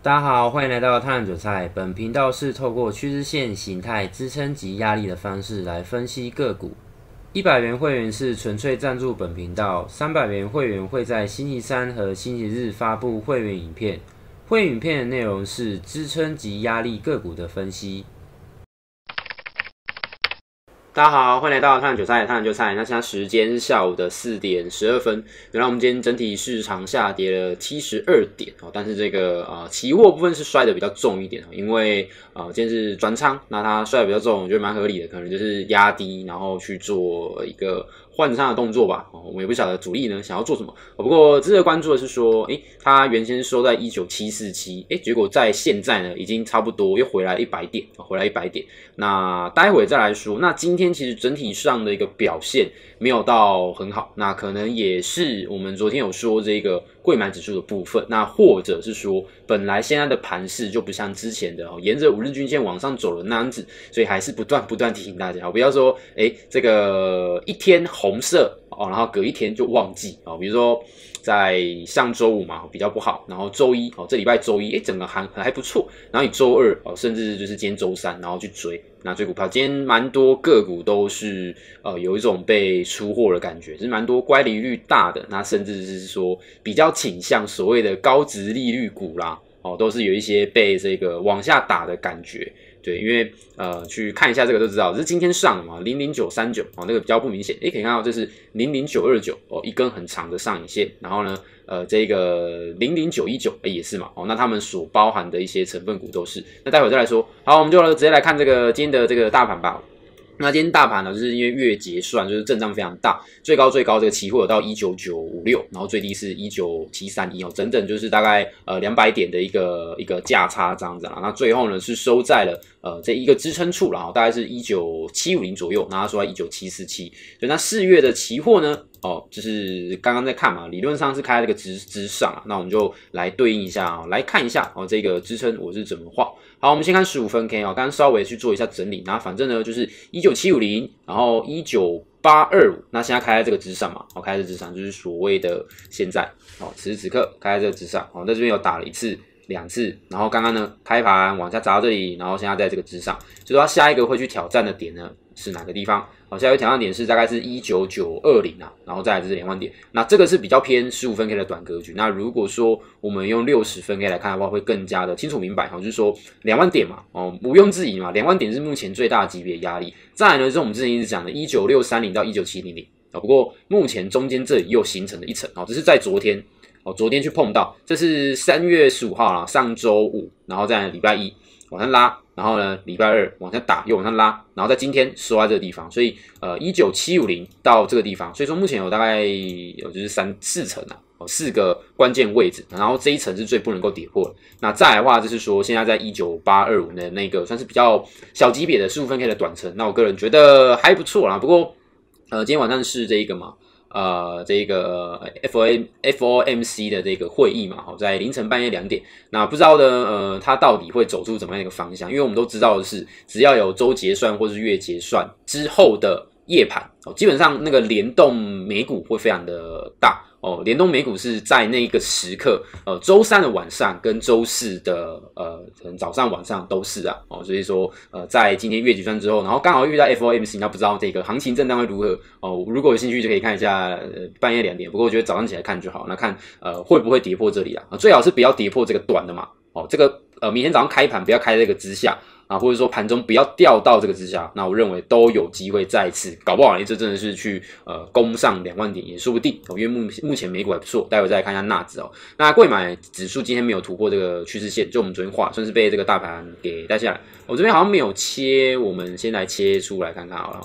大家好，欢迎来到探阳韭菜。本频道是透过趋势线形态、支撑及压力的方式来分析个股。一百元会员是纯粹赞助本频道，三百元会员会在星期三和星期日发布会员影片。会员影片的内容是支撑及压力个股的分析。大家好，欢迎来到探韭菜，探韭菜。那现在时间下午的四点十二分。原来我们今天整体市场下跌了七十二点哦，但是这个呃期货部分是摔的比较重一点因为呃今天是转仓，那它摔的比较重，我觉得蛮合理的，可能就是压低，然后去做一个。换上的动作吧，我们也不晓得主力呢想要做什么。不过值得关注的是说，哎，他原先收在一九七四七，诶，结果在现在呢已经差不多又回来一百点，回来一百点。那待会再来说。那今天其实整体上的一个表现没有到很好，那可能也是我们昨天有说这个。贵买指数的部分，那或者是说，本来现在的盘势就不像之前的哦，沿着五日均线往上走的那样子，所以还是不断不断提醒大家，不要说哎，这个一天红色。哦，然后隔一天就旺季啊，比如说在上周五嘛比较不好，然后周一哦，这礼拜周一哎整个行还不错，然后你周二哦，甚至就是今天周三，然后去追，那追股票今天蛮多个股都是呃有一种被出货的感觉，就是蛮多乖离率大的，那甚至是说比较倾向所谓的高值利率股啦，哦都是有一些被这个往下打的感觉。对，因为呃，去看一下这个就知道，是今天上的嘛，零零九三九哦，那个比较不明显。哎，可以看到这是零零九二九哦，一根很长的上影线。然后呢，呃，这个零零九一九也是嘛。哦，那他们所包含的一些成分股都是。那待会再来说。好，我们就直接来看这个今天的这个大盘吧。那今天大盘呢，就是因为月结算就是震荡非常大，最高最高这个期货有到一九九五六，然后最低是一九七三一哦，整整就是大概呃两百点的一个一个价差样子了。那最后呢是收在了呃这一个支撑处，然后大概是一九七五零左右，那说一九七四七。所以那四月的期货呢，哦，就是刚刚在看嘛，理论上是开这个支之上啊，那我们就来对应一下啊，来看一下哦这个支撑我是怎么画。好，我们先看十五分 K 哦，刚刚稍微去做一下整理，然后反正呢就是一九七五零，然后一九八二五，那现在开在这个之上嘛，哦，开在这之上就是所谓的现在，好，此时此刻开在这个之上，好，在这边有打了一次、两次，然后刚刚呢开盘往下砸到这里，然后现在在这个之上，就是说下一个会去挑战的点呢。是哪个地方？好，下一个挑战点是大概是一九九二零啊，然后再来就是两万点。那这个是比较偏十五分 K 的短格局。那如果说我们用六十分 K 来看的话，会更加的清楚明白。好，就是说两万点嘛，哦，毋庸置疑嘛，两万点是目前最大的级别压力。再来呢，就是我们之前一直讲的一九六三零到一九七零零啊。不过目前中间这里又形成了一层啊，只是在昨天，哦，昨天去碰到，这是三月十五号啊，上周五，然后在礼拜一往上拉。然后呢，礼拜二往下打，又往上拉，然后在今天收在这个地方，所以呃，一九七五零到这个地方，所以说目前有大概有就是三四层啊，四个关键位置，然后这一层是最不能够跌破的。那再来的话就是说，现在在一九八二五的那个算是比较小级别的十五分 K 的短程，那我个人觉得还不错啦。不过呃，今天晚上是这一个嘛。呃，这个 F O F O M C 的这个会议嘛，哦，在凌晨半夜两点，那不知道呢，呃，它到底会走出怎么样一个方向？因为我们都知道的是，只要有周结算或是月结算之后的夜盘，哦，基本上那个联动美股会非常的大。哦，联动美股是在那个时刻，呃，周三的晚上跟周四的呃，可能早上晚上都是啊，哦，所以说呃，在今天月级算之后，然后刚好遇到 FOMC，那不知道这个行情震荡会如何哦。如果有兴趣就可以看一下半夜两点，不过我觉得早上起来看就好，那看呃会不会跌破这里啊？最好是不要跌破这个短的嘛，哦，这个呃明天早上开盘不要开这个之下。啊，或者说盘中不要掉到这个之下，那我认为都有机会再次，搞不好，这真的是去呃攻上两万点，也说不定哦。因为目目前美股还不错，待会再看一下纳指哦。那贵买指数今天没有突破这个趋势线，就我们昨天画，算是被这个大盘给带下来。我这边好像没有切，我们先来切出来看看，好了。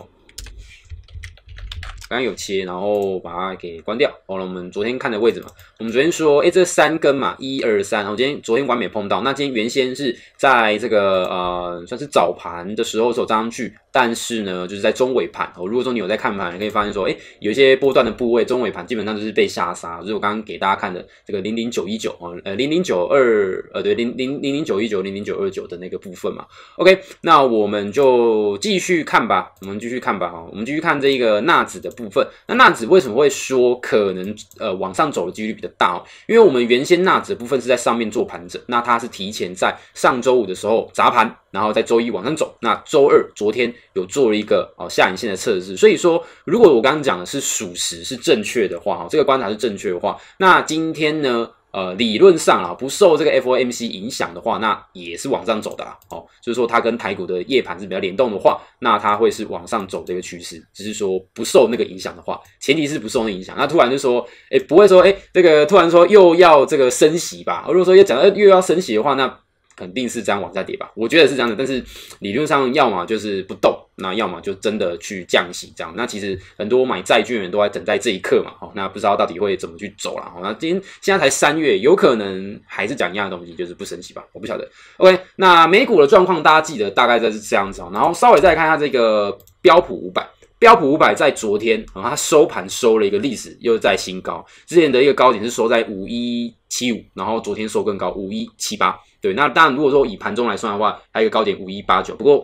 刚刚有切，然后把它给关掉。好了，我们昨天看的位置嘛，我们昨天说，哎，这三根嘛，一二三。我今天昨天完美碰到，那今天原先是在这个呃，算是早盘的时候走上去，但是呢，就是在中尾盘。哦，如果说你有在看盘，你可以发现说，哎，有一些波段的部位，中尾盘基本上就是被下杀。以我刚刚给大家看的这个零零九一九啊，呃，零零九二呃，对，零零零零九一九零零九二九的那个部分嘛。OK，那我们就继续看吧，我们继续看吧，哈，我们继续看这个纳子的部分。部分，那纳指为什么会说可能呃往上走的几率比较大哦？因为我们原先纳指部分是在上面做盘整，那它是提前在上周五的时候砸盘，然后在周一往上走，那周二昨天有做了一个哦下影线的测试，所以说如果我刚刚讲的是属实是正确的话哈，这个观察是正确的话，那今天呢？呃，理论上啊，不受这个 FOMC 影响的话，那也是往上走的啦。哦，就是说它跟台股的夜盘是比较联动的话，那它会是往上走这个趋势。只是说不受那个影响的话，前提是不受那影响。那突然就说，哎，不会说，哎，这个突然说又要这个升息吧？如果说又讲，到又要升息的话，那肯定是这样往下跌吧？我觉得是这样的。但是理论上，要么就是不动。那要么就真的去降息，这样。那其实很多买债券的人都在等待这一刻嘛，哈。那不知道到底会怎么去走了。那今现在才三月，有可能还是讲一样的东西，就是不升息吧，我不晓得。OK，那美股的状况大家记得大概就是这样子哦。然后稍微再看一下这个标普五百，标普五百在昨天啊，它收盘收了一个历史又在新高，之前的一个高点是收在五一七五，然后昨天收更高五一七八，对。那当然，如果说以盘中来算的话，还有一个高点五一八九，不过。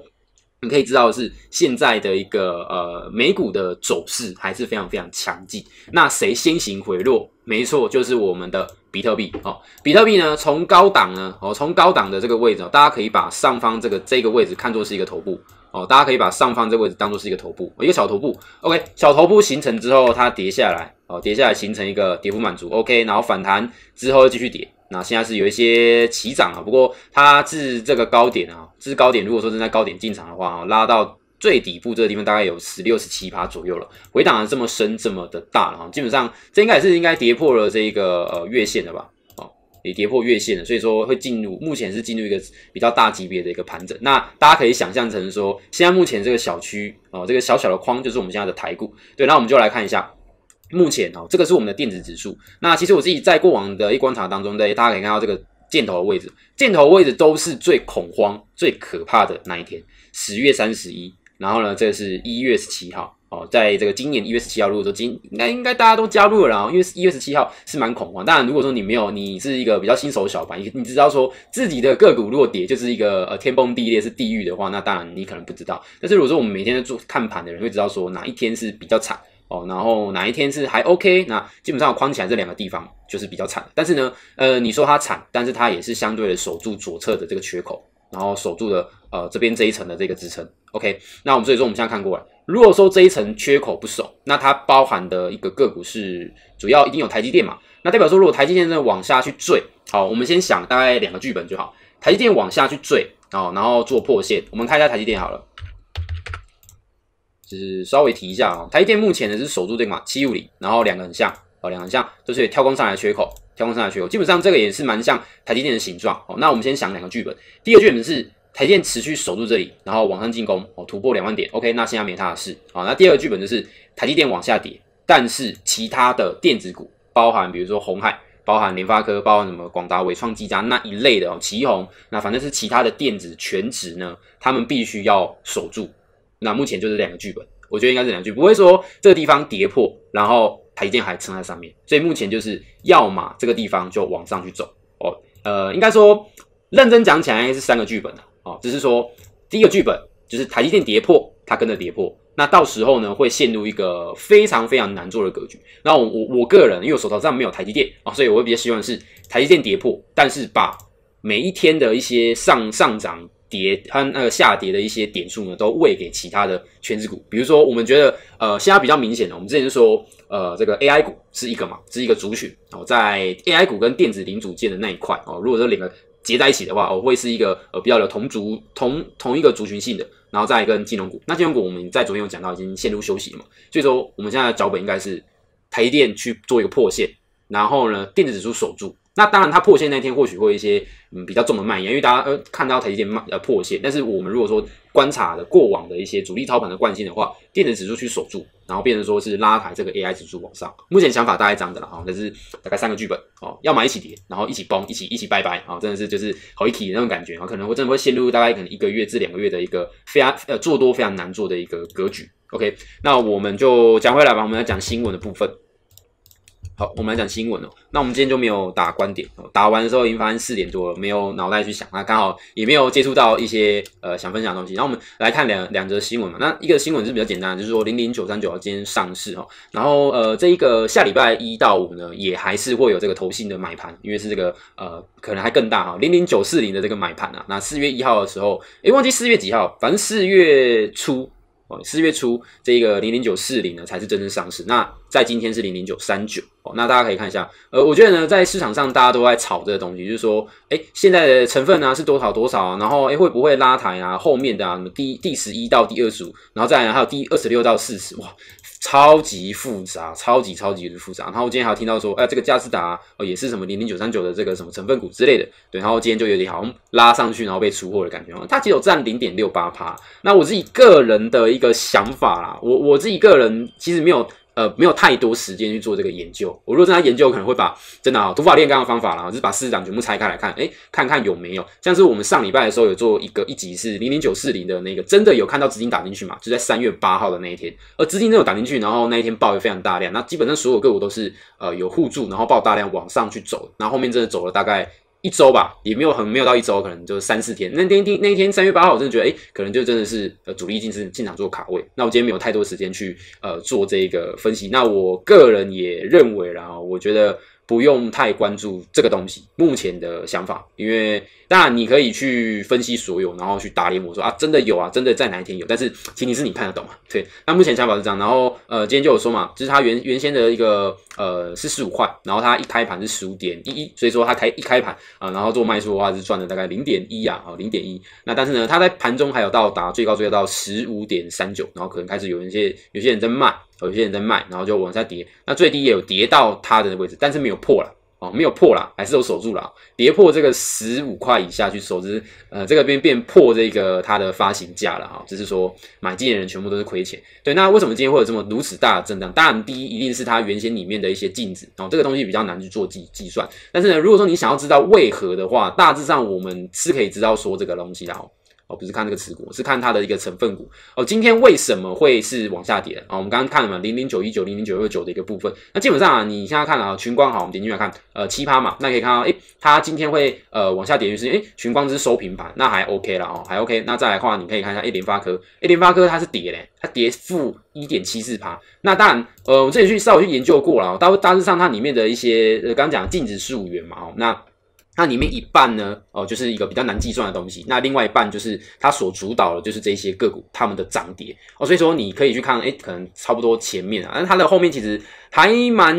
你可以知道的是，现在的一个呃美股的走势还是非常非常强劲。那谁先行回落？没错，就是我们的比特币哦。比特币呢，从高档呢哦，从高档的这个位置，大家可以把上方这个这个位置看作是一个头部。哦，大家可以把上方这个位置当做是一个头部，一个小头部。OK，小头部形成之后，它跌下来，哦，跌下来形成一个跌幅满足。OK，然后反弹之后继续跌。那现在是有一些起涨啊，不过它至这个高点啊，至高点。如果说正在高点进场的话，拉到最底部这个地方大概有十六十七趴左右了，回档这么深这么的大哈，基本上这应该也是应该跌破了这个呃月线的吧。也跌破月线了，所以说会进入，目前是进入一个比较大级别的一个盘整。那大家可以想象成说，现在目前这个小区哦，这个小小的框就是我们现在的台股，对。那我们就来看一下，目前哦，这个是我们的电子指数。那其实我自己在过往的一观察当中，对，大家可以看到这个箭头的位置，箭头位置都是最恐慌、最可怕的那一天，十月三十一，然后呢，这是一月十七号。哦，在这个今年一月十七号，如果说今应该应该大家都加入了，然因为一月十七号是蛮恐慌。当然，如果说你没有，你是一个比较新手小白，你你知道说自己的个股如果跌就是一个呃天崩地裂是地狱的话，那当然你可能不知道。但是如果说我们每天在做看盘的人，会知道说哪一天是比较惨哦，然后哪一天是还 OK。那基本上框起来这两个地方就是比较惨。但是呢，呃，你说它惨，但是它也是相对的守住左侧的这个缺口，然后守住的呃这边这一层的这个支撑。OK，那我们所以说我们现在看过来。如果说这一层缺口不守，那它包含的一个个股是主要一定有台积电嘛？那代表说，如果台积电在往下去坠，好，我们先想大概两个剧本就好。台积电往下去坠，哦，然后做破线，我们看一下台积电好了，就是稍微提一下哦，台积电目前呢是守住这个嘛七五零，然后两个很像，哦，两个很像就是跳空上来的缺口，跳空上来的缺口，基本上这个也是蛮像台积电的形状哦。那我们先想两个剧本，第一个剧本是。台电持续守住这里，然后往上进攻，哦，突破两万点，OK，那现在没他的事啊。那第二个剧本就是台积电往下跌，但是其他的电子股，包含比如说红海，包含联发科，包含什么广达、伟创、基、家那一类的哦，旗红，那反正是其他的电子全职呢，他们必须要守住。那目前就是两个剧本，我觉得应该是两句，不会说这个地方跌破，然后台积电还撑在上面。所以目前就是要么这个地方就往上去走，哦，呃，应该说认真讲起来是三个剧本啊。哦，只是说第一个剧本就是台积电跌破，它跟着跌破，那到时候呢会陷入一个非常非常难做的格局。那我我我个人因为我手头上没有台积电啊，所以我比较希望是台积电跌破，但是把每一天的一些上上涨、跌它个下跌的一些点数呢，都喂给其他的全指股。比如说我们觉得呃现在比较明显的，我们之前说呃这个 AI 股是一个嘛，是一个族群。哦，在 AI 股跟电子零组件的那一块哦，如果这两个。结在一起的话，我会是一个呃比较有同族同同一个族群性的，然后再跟金融股。那金融股我们在昨天有讲到已经陷入休息了嘛，所以说我们现在脚本应该是台积电去做一个破线，然后呢电子指数守住。那当然，它破线那天或许会一些嗯比较重的蔓延，因为大家呃看到台积电呃破线，但是我们如果说观察的过往的一些主力操盘的惯性的话，电子指数去守住，然后变成说是拉抬这个 AI 指数往上。目前想法大概这样了哈，那是大概三个剧本哦，要么一起跌，然后一起崩，一起一起拜拜啊，真的是就是好一起那种感觉啊，可能会真的会陷入大概可能一个月至两个月的一个非常呃做多非常难做的一个格局。OK，那我们就讲回来吧，我们要讲新闻的部分。好，我们来讲新闻哦。那我们今天就没有打观点哦。打完的时候已经发现四点多了，没有脑袋去想啊，刚好也没有接触到一些呃想分享的东西。然后我们来看两两则新闻嘛。那一个新闻是比较简单，就是说零零九三九今天上市哈。然后呃，这一个下礼拜一到五呢，也还是会有这个投信的买盘，因为是这个呃，可能还更大哈。零零九四零的这个买盘啊，那四月一号的时候，哎，忘记四月几号，反正四月初哦，四月初这一个零零九四零呢，才是真正上市那。在今天是零零九三九哦，那大家可以看一下，呃，我觉得呢，在市场上大家都在炒这个东西，就是说，哎，现在的成分呢是多少多少，然后哎会不会拉抬啊？后面的啊，第第十一到第二十五，然后再来还有第二十六到四十，哇，超级复杂，超级超级的复杂。然后我今天还有听到说，哎，这个嘉士达哦也是什么零零九三九的这个什么成分股之类的，对，然后今天就有点好像拉上去，然后被出货的感觉，它只有占零点六八趴。那我自己个人的一个想法啦，我我自己个人其实没有。呃，没有太多时间去做这个研究。我如果的研究，可能会把真的啊，土法炼钢的方法啦，就是把市场全部拆开来看，哎，看看有没有像是我们上礼拜的时候有做一个一集是零零九四零的那个，真的有看到资金打进去嘛？就在三月八号的那一天，而资金真的有打进去，然后那一天报又非常大量，那基本上所有个股都是呃有互助，然后报大量往上去走，然后后面真的走了大概。一周吧，也没有很没有到一周，可能就三四天。那天、那那一天，三月八号，我真的觉得，哎，可能就真的是呃主力进是进场做卡位。那我今天没有太多时间去呃做这个分析。那我个人也认为，然后我觉得不用太关注这个东西。目前的想法，因为。然你可以去分析所有，然后去打脸我说啊，真的有啊，真的在哪一天有，但是前提是你看得懂嘛。对，那目前想法是这样。然后呃，今天就有说嘛，就是它原原先的一个呃是十五块，然后它一开盘是十五点一，所以说它开一开盘啊，然后做卖出的话是赚了大概零点一啊，哦零点一。那但是呢，它在盘中还有到达最高，最高到十五点三九，然后可能开始有一些有些人在卖，有些人在卖，然后就往下跌，那最低也有跌到它的位置，但是没有破了。哦，没有破啦，还是有守住啦，跌破这个十五块以下去守值，呃，这个边变破这个它的发行价了啊，只是说买进的人全部都是亏钱。对，那为什么今天会有这么如此大的震荡？当然，第一一定是它原先里面的一些净值，哦，这个东西比较难去做计计算。但是呢，如果说你想要知道为何的话，大致上我们是可以知道说这个东西的哦。哦，不是看这个持股，是看它的一个成分股。哦，今天为什么会是往下跌？啊，我们刚刚看了嘛，零零九一九、零零九二九的一个部分。那基本上啊，你现在看啊，群光好，我们点进去看，呃，七趴嘛，那可以看到，哎，它今天会呃往下跌就是诶，群光只是收平盘，那还 OK 了哦，还 OK。那再来的话，你可以看一下，哎，联发科，哎，联发科它是跌嘞，它跌负一点七四趴。那当然，呃，我这里去稍微去研究过了，大，大致上它里面的一些，呃，刚讲净值十五元嘛，哦，那。那里面一半呢？哦，就是一个比较难计算的东西。那另外一半就是它所主导的，就是这些个股它们的涨跌哦。所以说你可以去看，哎，可能差不多前面啊，但它的后面其实还蛮，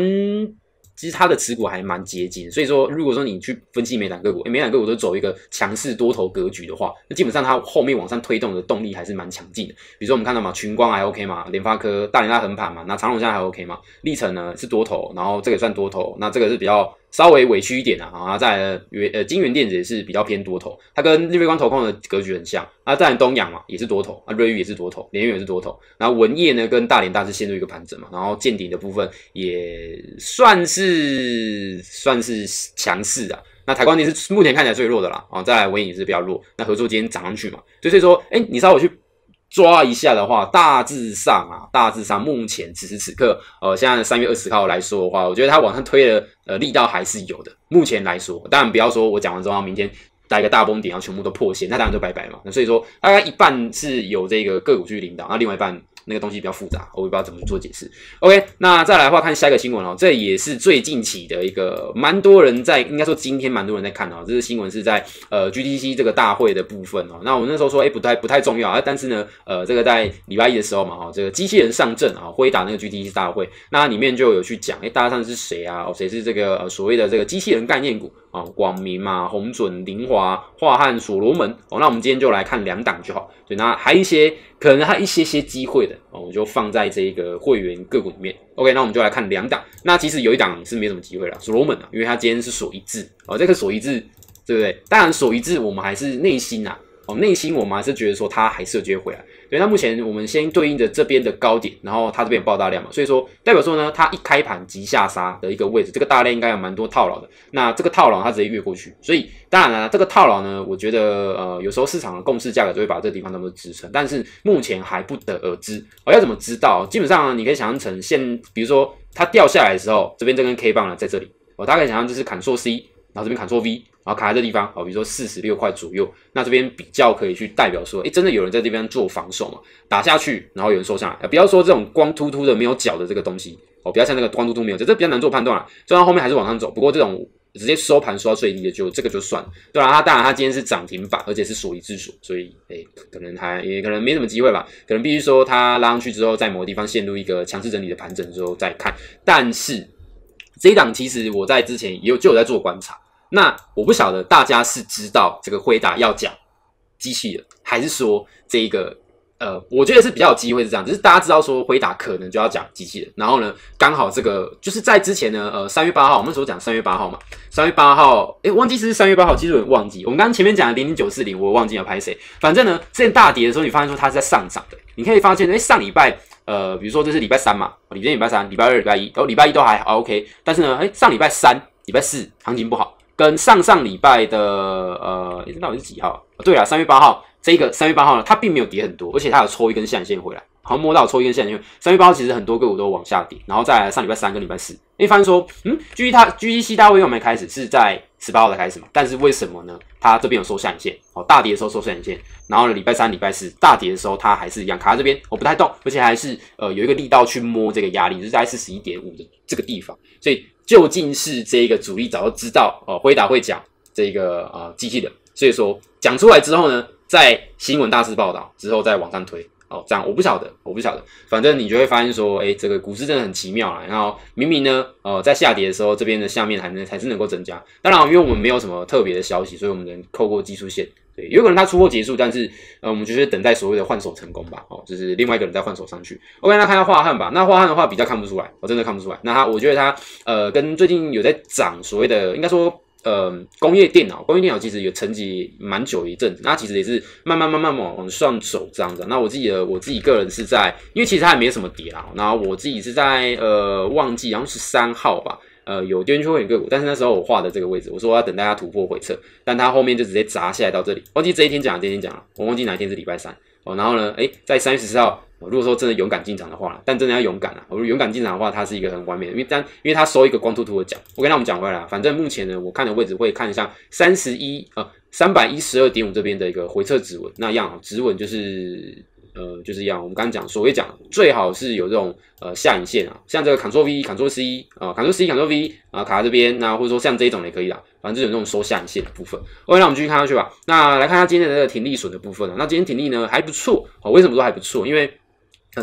其实它的持股还蛮接近。所以说，如果说你去分析每档个股，哎，每档个股都走一个强势多头格局的话，那基本上它后面往上推动的动力还是蛮强劲的。比如说我们看到嘛，群光还 OK 嘛，联发科、大连大横盘嘛，那长隆现在还 OK 嘛？历成呢是多头，然后这个算多头，那这个是比较。稍微委屈一点呐，啊，在元呃金元电子也是比较偏多头，它跟日月光投控的格局很像，啊，再东阳嘛也是多头，啊瑞宇也是多头，联源也是多头，然后文业呢跟大连大是陷入一个盘整嘛，然后见底的部分也算是算是强势的，那台光电是目前看起来最弱的啦，啊，再文影也是比较弱，那合作今天涨上去嘛，所以说，哎，你稍微去。抓一下的话，大致上啊，大致上目前此时此刻，呃，现在三月二十号来说的话，我觉得它往上推的，呃，力道还是有的。目前来说，当然不要说我讲完之后，明天一个大崩点，然后全部都破线，那当然就拜拜嘛。那所以说，大概一半是有这个个股去领导，那另外一半。那个东西比较复杂，我也不知道怎么做解释。OK，那再来的话，看下一个新闻哦，这也是最近起的一个蛮多人在，应该说今天蛮多人在看哦。这个新闻是在呃 GTC 这个大会的部分哦。那我那时候说，哎，不太不太重要啊。但是呢，呃，这个在礼拜一的时候嘛，哈，这个机器人上阵啊，挥打那个 GTC 大会，那里面就有去讲，哎，大家上是谁啊？哦，谁是这个所谓的这个机器人概念股？啊，广明嘛，红准、林华、华汉、所罗门。哦，那我们今天就来看两档就好。对，那还一些可能还一些些机会的，哦，我就放在这个会员个股里面。OK，那我们就来看两档。那其实有一档是没什么机会了，所罗门啊，因为它今天是所一致。哦，这个所一致，对不对？当然，所一致，我们还是内心啊，哦，内心我们还是觉得说它还是有机会来。所以，目前我们先对应着这边的高点，然后它这边爆大量嘛，所以说代表说呢，它一开盘即下杀的一个位置，这个大量应该有蛮多套牢的。那这个套牢它直接越过去，所以当然了，这个套牢呢，我觉得呃，有时候市场的共识价格就会把这地方当做支撑，但是目前还不得而知。我要怎么知道？基本上你可以想象成，现比如说它掉下来的时候，这边这根 K 棒呢在这里，我大概想象就是砍缩 C。然后这边砍错 V，然后卡在这地方哦，比如说四十六块左右，那这边比较可以去代表说，哎，真的有人在这边做防守嘛？打下去，然后有人受伤来。不要说这种光秃秃的没有脚的这个东西哦，不要像那个光秃秃没有脚，这比较难做判断啊。虽然后面还是往上走，不过这种直接收盘收到最低的就这个就算了。对啊，它当然它今天是涨停板，而且是所一之所，所以哎，可能还也可能没什么机会吧？可能必须说它拉上去之后，在某个地方陷入一个强势整理的盘整之后再看，但是。这一档其实我在之前也有就有在做观察，那我不晓得大家是知道这个回答要讲机器人，还是说这一个呃，我觉得是比较有机会是这样，只是大家知道说回答可能就要讲机器人，然后呢刚好这个就是在之前呢呃三月八号我们所讲三月八号嘛，三月八号哎忘记是三月八号，其实我忘记，我们刚刚前面讲的零零九四零我忘记要拍谁，反正呢之前大跌的时候你发现说它是在上涨的，你可以发现哎上礼拜。呃，比如说这是礼拜三嘛，哦，今天礼拜三，礼拜二、礼拜一，然后礼拜一都还好，OK。但是呢，哎，上礼拜三、礼拜四行情不好，跟上上礼拜的呃，一到底是几号？对啊，三月八号，这个三月八号呢，它并没有跌很多，而且它有抽一根下影线回来，好像摸到抽一根下影线。三月八号其实很多个股都往下跌，然后在上礼拜三跟礼拜四，发现说，嗯，G E g E C 大会我没开始是在。十八号才开始嘛，但是为什么呢？它这边有收下影线，哦，大跌的时候收下影线，然后呢，礼拜三、礼拜四大跌的时候，它还是一样卡在这边，我不太动，而且还是呃有一个力道去摸这个压力，就是在四十一点五的这个地方。所以究竟是这个主力早就知道，哦，辉达会讲这个啊机器人，所以说讲出来之后呢，在新闻大肆报道之后再往上推。哦，这样我不晓得，我不晓得，反正你就会发现说，哎，这个股市真的很奇妙啊。然后明明呢，呃，在下跌的时候，这边的下面还能才是能够增加。当然，因为我们没有什么特别的消息，所以我们能扣过技术线。对，有可能它出货结束，但是呃，我们就是等待所谓的换手成功吧。哦，就是另外一个人在换手上去。OK，那看下画汉吧。那画汉的话比较看不出来，我真的看不出来。那它，我觉得它呃，跟最近有在涨，所谓的应该说。呃，工业电脑，工业电脑其实也沉寂蛮久一阵，那其实也是慢慢慢慢往往上走这样子。那我自己我自己个人是在，因为其实也没什么跌啦，后我自己是在呃旺季，然后是三号吧，呃有跌进去个股，但是那时候我画的这个位置，我说我要等大家突破回撤，但它后面就直接砸下来到这里，忘记这一天讲了，这一天讲了，我忘记哪一天是礼拜三哦，然后呢，哎，在三月十四号。如果说真的勇敢进场的话，但真的要勇敢啊！我勇敢进场的话，它是一个很完美，的，因为当因为它收一个光秃秃的脚。OK，那我们讲回来，反正目前呢，我看的位置会看一下三十一呃三百一十二点五这边的一个回撤指纹。那样指纹就是呃就是一样，我们刚刚讲所谓讲最好是有这种呃下影线啊，像这个 Ctrl V Ctrl C 啊 Ctrl C Ctrl V 啊卡这边，那或者说像这一种也可以啦。反正就有那种收下影线的部分。OK，那我们继续看下去吧。那来看一下今天的挺利损的部分啊。那今天挺利呢还不错，啊为什么说还不错？因为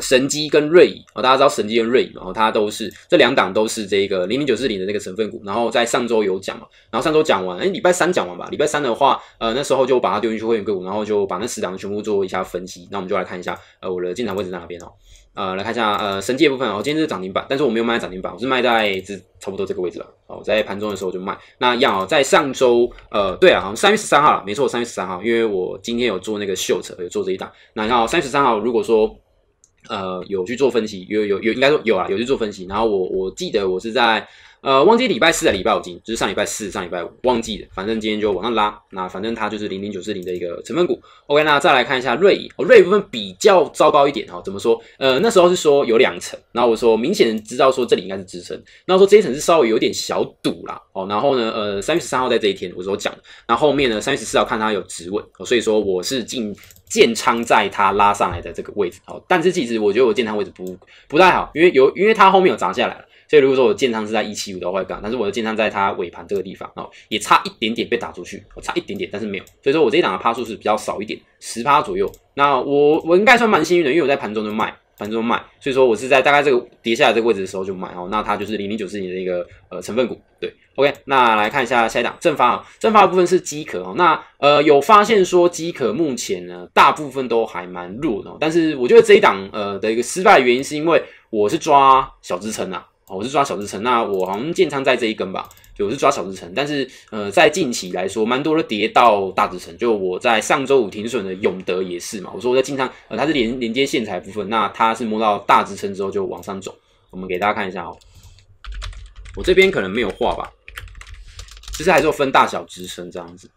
神机跟瑞影大家知道神机跟瑞影，然后它都是这两档都是这个零零九四零的那个成分股。然后在上周有讲嘛，然后上周讲完，哎，礼拜三讲完吧。礼拜三的话，呃，那时候就把它丢进去会员硅谷，然后就把那十档全部做一下分析。那我们就来看一下，呃，我的进场位置在哪边哦？呃，来看一下，呃，神机的部分哦，今天是涨停板，但是我没有卖涨停板，我是卖在这差不多这个位置了。哦，在盘中的时候就卖。那一样哦，在上周，呃，对啊，好像三月十三号，没错，三月十三号，因为我今天有做那个秀车，有做这一档。那你看，三月十三号，如果说。呃，有去做分析，有有有，应该说有啊，有去做分析。然后我我记得我是在呃，忘记礼拜四、礼拜五进，就是上礼拜四、上礼拜五忘记了。反正今天就往上拉。那反正它就是零零九四零的一个成分股。OK，那再来看一下瑞影，瑞影部分比较糟糕一点哦。怎么说？呃，那时候是说有两层，然后我说明显知道说这里应该是支撑，那说这一层是稍微有点小堵啦。哦，然后呢，呃，三月十三号在这一天我所讲，然后面呢三月十四号看它有质哦，所以说我是进。建仓在它拉上来的这个位置，哦。但是其实我觉得我建仓位置不不太好，因为有因为它后面有砸下来了，所以如果说我建仓是在一七五的话会更好，但是我的建仓在它尾盘这个地方，哦，也差一点点被打出去，我差一点点，但是没有，所以说我这一档的趴数是比较少一点，十趴左右，那我我应该算蛮幸运的，因为我在盘中就卖。反正就卖，所以说我是在大概这个跌下来这个位置的时候就买哦。那它就是零零九四年的一个呃成分股，对，OK。那来看一下下一档正发啊，正发的部分是机壳哦。那呃有发现说机壳目前呢大部分都还蛮弱的，但是我觉得这一档呃的一个失败原因是因为我是抓小支撑啊，我是抓小支撑，那我好像建仓在这一根吧。我是抓小支撑，但是呃，在近期来说，蛮多都跌到大支撑。就我在上周五停损的永德也是嘛，我说我在进仓，呃，它是连连接线材部分，那它是摸到大支撑之后就往上走。我们给大家看一下哦，我这边可能没有画吧，其实还是分大小支撑这样子。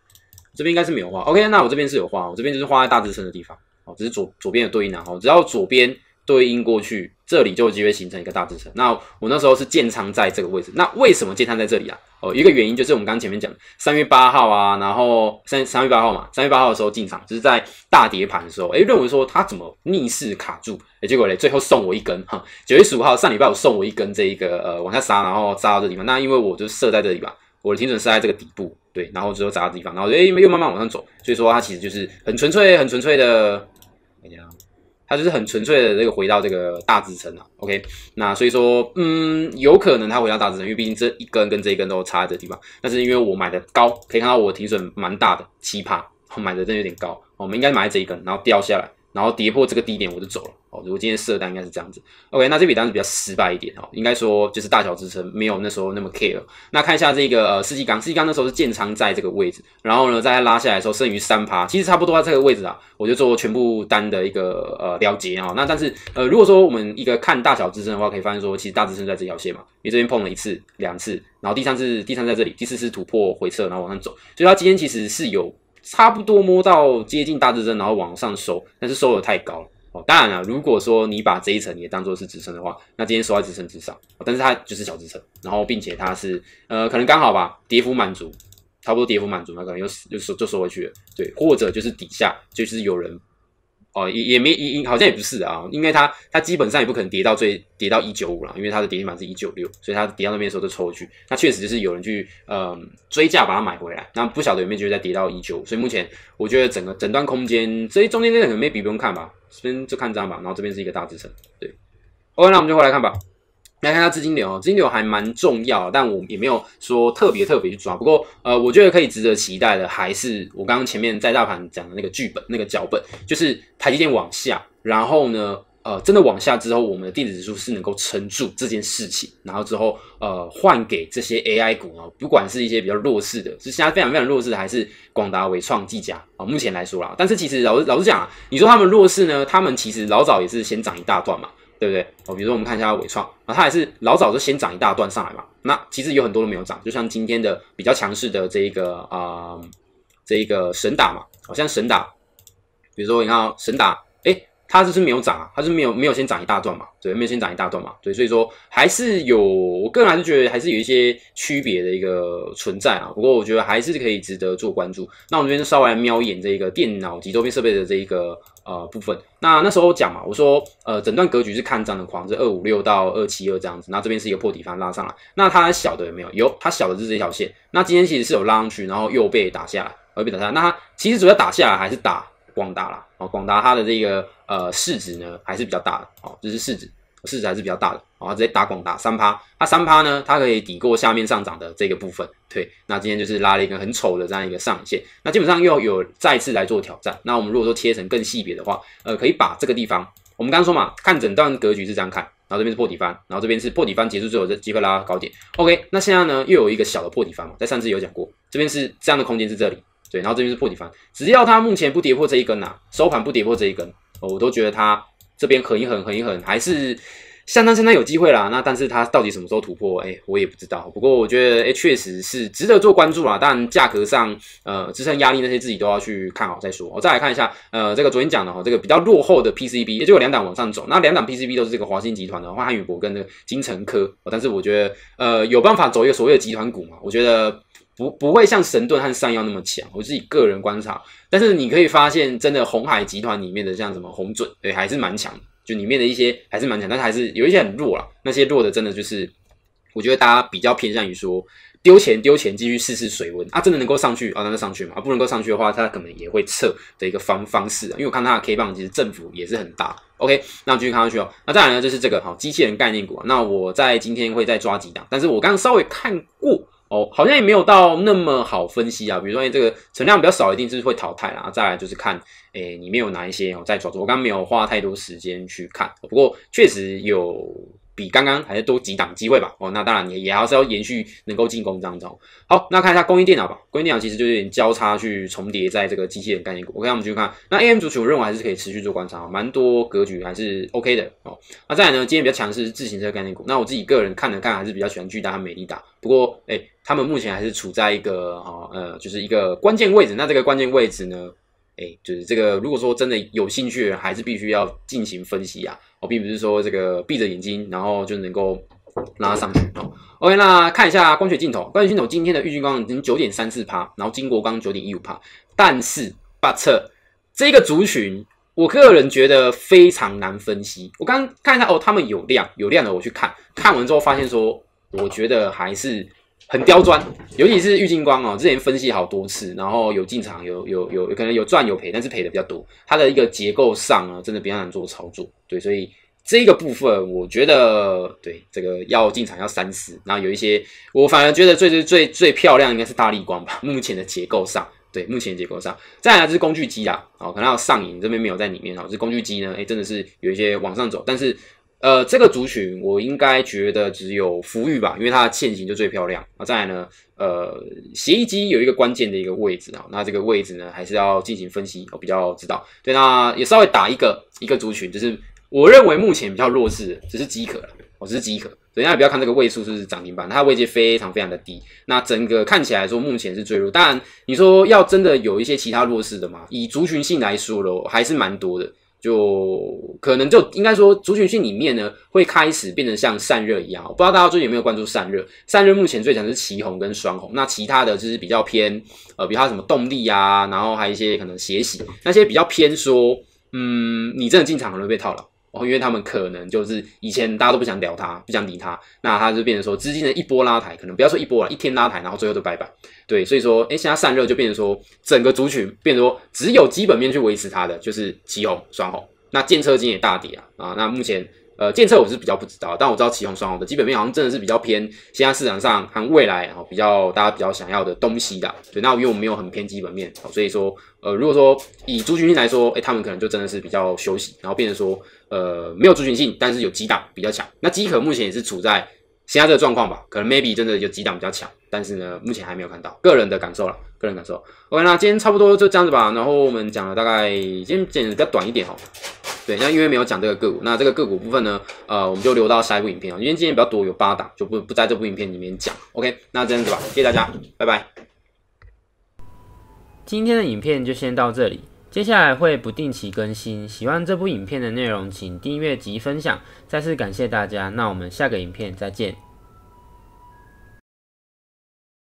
这边应该是没有画，OK，那我这边是有画，我这边就是画在大支撑的地方，哦，只是左左边有对应的哦，只要左边。对应过去，这里就有机会形成一个大支撑。那我那时候是建仓在这个位置。那为什么建仓在这里啊？哦，一个原因就是我们刚前面讲，三月八号啊，然后三三月八号嘛，三月八号的时候进场，就是在大叠盘的时候，诶认为说它怎么逆势卡住，哎，结果嘞最后送我一根哈，九月十五号上礼拜我送我一根这一个呃往下杀，然后扎到这地方。那因为我就设在这里吧，我的止损设在这个底部，对，然后之后砸到地方，然后诶又慢慢往上走，所以说它其实就是很纯粹很纯粹的。它就是很纯粹的这个回到这个大支撑了，OK，那所以说，嗯，有可能它回到大支撑，因为毕竟这一根跟这一根都差这地方，但是因为我买的高，可以看到我停损蛮大的，奇葩，我买的真有点高，我们应该买这一根，然后掉下来。然后跌破这个低点我就走了。哦，如果今天设单应该是这样子。OK，那这笔单子比较失败一点哦，应该说就是大小支撑没有那时候那么 care。那看一下这个呃世纪钢，世纪钢那时候是建仓在这个位置，然后呢在它拉下来的时候剩余三趴，其实差不多在这个位置啊，我就做全部单的一个呃了结哦。那但是呃如果说我们一个看大小支撑的话，可以发现说其实大支撑在这条线嘛，因为这边碰了一次两次，然后第三次第三次在这里，第四次突破回撤然后往上走，所以它今天其实是有。差不多摸到接近大支撑，然后往上收，但是收的太高了。哦，当然了，如果说你把这一层也当做是支撑的话，那今天收在支撑之上，但是它就是小支撑，然后并且它是呃可能刚好吧，跌幅满足，差不多跌幅满足那可能又又收就收回去了。对，或者就是底下就是有人。哦，也也没，也好像也不是啊，因为它它基本上也不可能跌到最跌到一九五了，因为它的跌停板是一九六，所以它跌到那边的时候都抽去，那确实就是有人去呃追价把它买回来，那不晓得有没有再跌到一九，所以目前我觉得整个整段空间，所以中间那个可能没比不用看吧，边就看这样吧，然后这边是一个大支撑，对，OK 那我们就来看吧。来看下资金流哦，资金流还蛮重要，但我也没有说特别特别去抓。不过，呃，我觉得可以值得期待的，还是我刚刚前面在大盘讲的那个剧本，那个脚本，就是台积电往下，然后呢，呃，真的往下之后，我们的电子指数是能够撑住这件事情，然后之后，呃，换给这些 AI 股啊，不管是一些比较弱势的，是现在非常非常弱势的，还是广达、伟创、技嘉啊，目前来说啦。但是其实老老实讲，你说他们弱势呢，他们其实老早也是先涨一大段嘛。对不对？哦，比如说我们看一下伟创啊，它还是老早就先涨一大段上来嘛。那其实有很多都没有涨，就像今天的比较强势的这一个啊，这一个神打嘛，好像神打，比如说你看神打，哎，它就是没有涨啊，它是没有没有先涨一大段嘛，对，没有先涨一大段嘛，对，所以说还是有，我个人还是觉得还是有一些区别的一个存在啊。不过我觉得还是可以值得做关注。那我们这边就稍微瞄一眼这个电脑及周边设备的这一个。呃，部分那那时候讲嘛，我说呃，整段格局是看涨的，狂是二五六到二七二这样子，那这边是一个破底方拉上来，那它小的有没有？有，它小的是这一条线。那今天其实是有拉上去，然后又被打下来，又被打下。来。那它其实主要打下来还是打广达啦，哦，广达它的这个呃市值呢还是比较大的，哦，这是市值。市值还是比较大的啊，直接打广打三趴，它三趴呢，它可以抵过下面上涨的这个部分，对，那今天就是拉了一个很丑的这样一个上限，那基本上又有再次来做挑战，那我们如果说切成更细别的话，呃，可以把这个地方，我们刚刚说嘛，看整段格局是这样看，然后这边是破底翻，然后这边是破底翻结束之后这机会拉高点，OK，那现在呢又有一个小的破底翻嘛，在上次有讲过，这边是这样的空间是这里，对，然后这边是破底翻，只要它目前不跌破这一根啊，收盘不跌破这一根，我都觉得它。这边狠一狠，狠一狠，还是相当相当有机会啦。那但是它到底什么时候突破？哎，我也不知道。不过我觉得，哎，确实是值得做关注啦。但价格上，呃，支撑压力那些自己都要去看好再说。我再来看一下，呃，这个昨天讲的哈，这个比较落后的 PCB，也就两档往上走。那两档 PCB 都是这个华星集团的、华宇博跟个金城科。但是我觉得，呃，有办法走一个所谓的集团股嘛？我觉得。不不会像神盾和上药那么强，我自己个人观察。但是你可以发现，真的红海集团里面的像什么红准，对，还是蛮强的。就里面的一些还是蛮强，但是还是有一些很弱了。那些弱的，真的就是我觉得大家比较偏向于说丢钱丢钱，继续试试水温啊，真的能够上去啊，那就上去嘛。啊，不能够上去的话，它可能也会撤的一个方方式。因为我看它的 K 棒，其实振幅也是很大。OK，那继续看下去哦。那再来呢，就是这个好机器人概念股。那我在今天会再抓几档，但是我刚刚稍微看过。哦，好像也没有到那么好分析啊。比如说，哎，这个存量比较少，一定是会淘汰啦。再来就是看，哎，里面有哪一些在炒作？我刚没有花太多时间去看，不过确实有。比刚刚还是多几档机会吧，哦，那当然也也还是要延续能够进攻这样子。好，那看一下工业电脑吧，工业电脑其实就有点交叉去重叠在这个机器人概念股。OK，我们继续看，那 AM 主群我认为还是可以持续做观察，蛮多格局还是 OK 的哦。那再来呢，今天比较强势是自行车概念股，那我自己个人看了看，还是比较喜欢巨大和美利达。不过，哎，他们目前还是处在一个哈呃，就是一个关键位置。那这个关键位置呢？哎，就是这个，如果说真的有兴趣，还是必须要进行分析啊！我并不是说这个闭着眼睛，然后就能够拉上去哦。OK，那看一下光学镜头，光学镜头今天的郁金光已经九点三四帕，然后金国光九点一五帕，但是 b u t 这一这个族群，我个人觉得非常难分析。我刚看一下哦，他们有量，有量的我去看，看完之后发现说，我觉得还是。很刁钻，尤其是玉金光哦，之前分析好多次，然后有进场，有有有可能有赚有赔，但是赔的比较多。它的一个结构上啊，真的比较难做操作，对，所以这个部分我觉得，对这个要进场要三思。然后有一些，我反而觉得最最最最漂亮应该是大力光吧。目前的结构上，对目前结构上，再来就是工具机啦，哦可能要上瘾这边没有在里面哦，这是工具机呢，哎真的是有一些往上走，但是。呃，这个族群我应该觉得只有福裕吧，因为它的线型就最漂亮啊。再来呢，呃，协议机有一个关键的一个位置啊，那这个位置呢还是要进行分析，我比较知道。对，那也稍微打一个一个族群，就是我认为目前比较弱势，只是饥渴了，哦，只是饥渴。等下家不要看这个位数是涨停板，它的位阶非常非常的低。那整个看起来说目前是坠入，当然你说要真的有一些其他弱势的嘛，以族群性来说咯，还是蛮多的。就可能就应该说，族群性里面呢，会开始变得像散热一样。不知道大家最近有没有关注散热？散热目前最强是旗红跟双红，那其他的就是比较偏，呃，比如它什么动力啊，然后还有一些可能斜洗那些比较偏说，嗯，你真的进场可能易被套牢。然后，因为他们可能就是以前大家都不想聊他，不想理他，那他就变成说资金的一波拉抬，可能不要说一波了，一天拉抬，然后最后都拜拜。对，所以说，哎，现在散热就变成说整个族群变说只有基本面去维持它的，就是旗红双红。那建车金也大跌啊，啊，那目前呃建车我是比较不知道，但我知道旗红双红的基本面好像真的是比较偏现在市场上和未来比较大家比较想要的东西的。对，那因为我们没有很偏基本面，所以说呃如果说以族群性来说，哎，他们可能就真的是比较休息，然后变成说。呃，没有族群性，但是有几档比较强。那即可目前也是处在现在这个状况吧，可能 maybe 真的有几档比较强，但是呢，目前还没有看到个人的感受了，个人感受。OK，那今天差不多就这样子吧，然后我们讲了大概今天剪的比较短一点哦。对，那因为没有讲这个个股，那这个个股部分呢，呃，我们就留到下一部影片啊。因为今天比较多，有八档，就不不在这部影片里面讲。OK，那这样子吧，谢谢大家，拜拜。今天的影片就先到这里。接下来会不定期更新，喜欢这部影片的内容，请订阅及分享。再次感谢大家，那我们下个影片再见。